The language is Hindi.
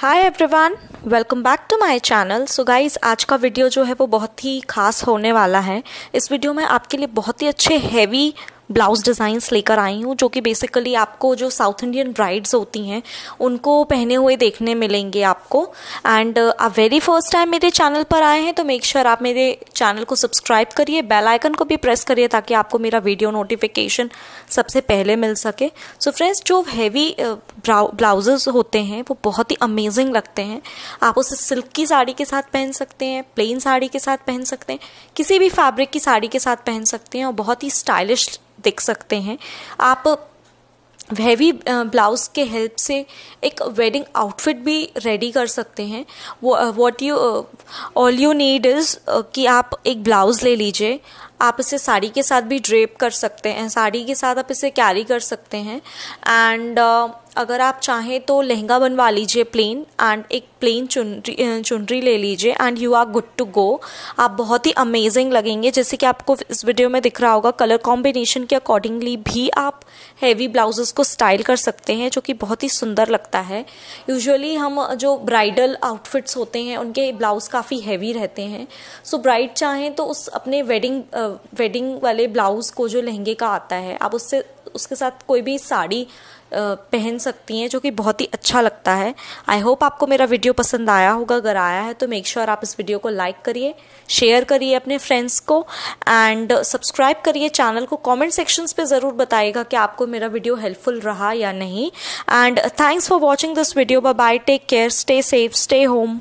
hi everyone welcome back to my channel so guys आज का वीडियो जो है वो बहुत ही खास होने वाला है इस वीडियो में आपके लिए बहुत ही अच्छे हैवी ब्लाउज डिज़ाइंस लेकर आई हूँ जो कि बेसिकली आपको जो साउथ इंडियन ब्राइड्स होती हैं उनको पहने हुए देखने मिलेंगे आपको एंड uh, आप वेरी फर्स्ट टाइम मेरे चैनल पर आए हैं तो मेक श्योर sure आप मेरे चैनल को सब्सक्राइब करिए बेल आइकन को भी प्रेस करिए ताकि आपको मेरा वीडियो नोटिफिकेशन सबसे पहले मिल सके सो so फ्रेंड्स जो हैवी ब्लाउज uh, होते हैं वो बहुत ही अमेजिंग लगते हैं आप उसे सिल्क की साड़ी के साथ पहन सकते हैं प्लेन साड़ी के साथ पहन सकते हैं किसी भी फैब्रिक की साड़ी के साथ पहन सकते हैं और बहुत ही स्टाइलिश देख सकते हैं आप हैवी ब्लाउज़ के हेल्प से एक वेडिंग आउटफिट भी रेडी कर सकते हैं वो what you all you need is कि आप एक ब्लाउज़ ले लीजिए आप इसे साड़ी के साथ भी ड्रेप कर सकते हैं साड़ी के साथ आप इसे कैरी कर सकते हैं एंड uh, अगर आप चाहें तो लहंगा बनवा लीजिए प्लेन एंड एक प्लेन चुनरी चुनरी ले लीजिए and you are good to go आप बहुत ही अमेजिंग लगेंगे जैसे कि आपको इस वीडियो में दिख रहा होगा कलर कॉम्बिनेशन के अकॉर्डिंगली भी आप हैवी ब्लाउजेस को स्टाइल कर सकते हैं जो कि बहुत ही सुंदर लगता है यूजअली हम जो ब्राइडल आउटफिट्स होते हैं उनके ब्लाउज काफ़ी हैवी रहते हैं सो so, ब्राइड चाहें तो उस अपने वेडिंग वेडिंग वाले ब्लाउज़ को जो लहंगे का आता है आप उससे उसके साथ कोई भी साड़ी पहन सकती हैं जो कि बहुत ही अच्छा लगता है आई होप आपको मेरा वीडियो पसंद आया होगा अगर आया है तो मेक श्योर sure आप इस वीडियो को लाइक करिए शेयर करिए अपने फ्रेंड्स को एंड सब्सक्राइब करिए चैनल को कमेंट सेक्शंस पे ज़रूर बताइएगा कि आपको मेरा वीडियो हेल्पफुल रहा या नहीं and thanks for watching this video bye take care stay safe stay home